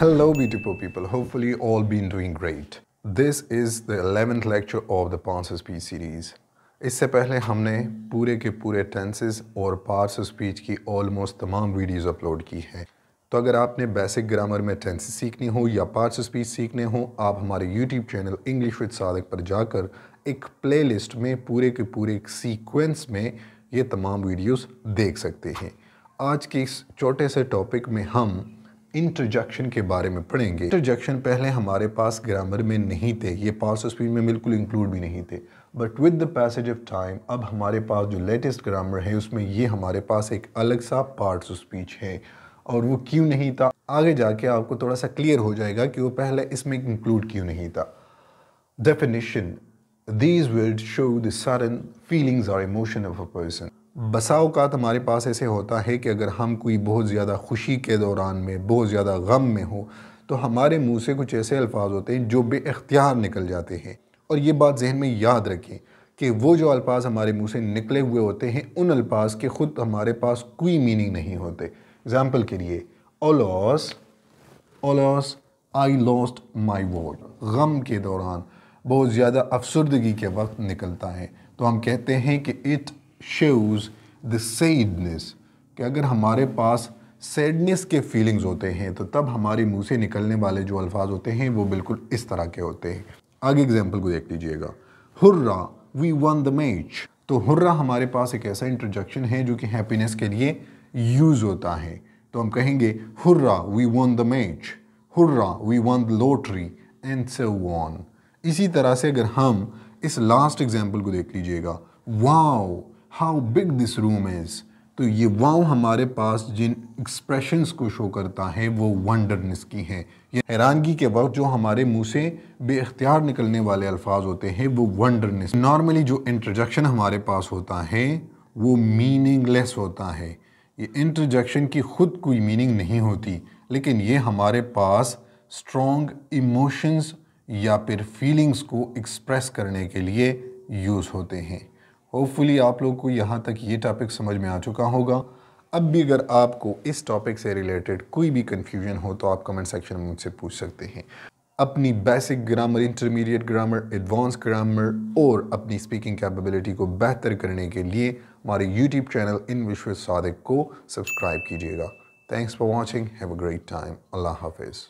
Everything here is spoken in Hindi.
Hello beautiful people, hopefully all been doing great. This is the 11th lecture of the parts speech series इससे पहले हमने पूरे के पूरे टेंसेस और पार्ट्स स्पीच की ऑलमोस्ट तमाम वीडियोस अपलोड की हैं तो अगर आपने बेसिक ग्रामर में टेंसेस सीखनी हो या पार्ट्स स्पीच सीखने हो आप हमारे YouTube channel English with Sadiq पर जाकर एक प्लेलिस्ट में पूरे के पूरे एक सीक्वेंस में ये तमाम वीडियोस देख सकते हैं आज के इस छोटे से टॉपिक में हम इंटरजेक्शन के बारे में पढ़ेंगे इंटरजेक्शन पहले हमारे पास ग्रामर में नहीं थे ये पास स्पीच में बिल्कुल इंक्लूड भी नहीं थे but with the passage of time अब हमारे पास जो लेटेस्ट ग्रामर है उसमें ये हमारे पास एक अलग सा पार्ट्स स्पीच है और वो क्यों नहीं था आगे जाके आपको थोड़ा सा क्लियर हो जाएगा कि वो पहले इसमें इंक्लूड क्यों नहीं था definition these word show the sudden feelings और इमोशन ऑफ अ पर्सन बसा हमारे पास ऐसे होता है कि अगर हम कोई बहुत ज़्यादा खुशी के दौरान में बहुत ज़्यादा गम में हो तो हमारे मुंह से कुछ ऐसे अल्फाज होते हैं जो बेख्तियार निकल जाते हैं और ये बात जहन में याद रखें कि वो जो अल्फाज हमारे मुंह से निकले हुए होते हैं उन अल्फाज के ख़ुद हमारे पास कोई मीनिंग नहीं होते एग्ज़ाम्पल के लिए ओलॉस ओलॉस आई लॉस्ट माई वोट गम के दौरान बहुत ज़्यादा अफसरदगी के वक्त निकलता है तो हम कहते हैं कि इट shows the sadness कि अगर हमारे पास सैडनेस के फीलिंग्स होते हैं तो तब हमारे मुंह से निकलने वाले जो अल्फाज होते हैं वो बिल्कुल इस तरह के होते हैं आगे एग्जाम्पल को देख लीजिएगा hurrah we won the match तो हुर्रा हमारे पास एक ऐसा इंट्रोजेक्शन है जो कि हैप्पीनेस के लिए यूज़ होता है तो हम कहेंगे hurrah we won the match hurrah we won the lottery and so on इसी तरह से अगर हम इस लास्ट एग्जाम्पल को देख लीजिएगा wow how big this room is तो ये वाव हमारे पास जिन एक्सप्रेशंस को शो करता है वो वंडरनेस की हैं ये हैरानगी के वक्त जो हमारे मुंह से बेख्तियार निकलने वाले अल्फाज होते हैं वो वंडरनेस नॉर्मली जो इंट्रोजेक्शन हमारे पास होता है वो मीनिंगलेस होता है ये इंट्रोजेक्शन की खुद कोई मीनिंग नहीं होती लेकिन ये हमारे पास स्ट्रॉन्ग इमोशंस या फिर फीलिंग्स को एक्सप्रेस करने के लिए यूज़ होते हैं होपफुली आप लोग को यहाँ तक ये टॉपिक समझ में आ चुका होगा अब भी अगर आपको इस टॉपिक से रिलेटेड कोई भी कन्फ्यूजन हो तो आप कमेंट सेक्शन में मुझसे पूछ सकते हैं अपनी basic grammar intermediate grammar advanced grammar और अपनी स्पीकिंग कैपेबिलिटी को बेहतर करने के लिए हमारे यूट्यूब चैनल इन विश्व सादिक को सब्सक्राइब कीजिएगा thanks for watching have a great time अल्लाह हाफिज़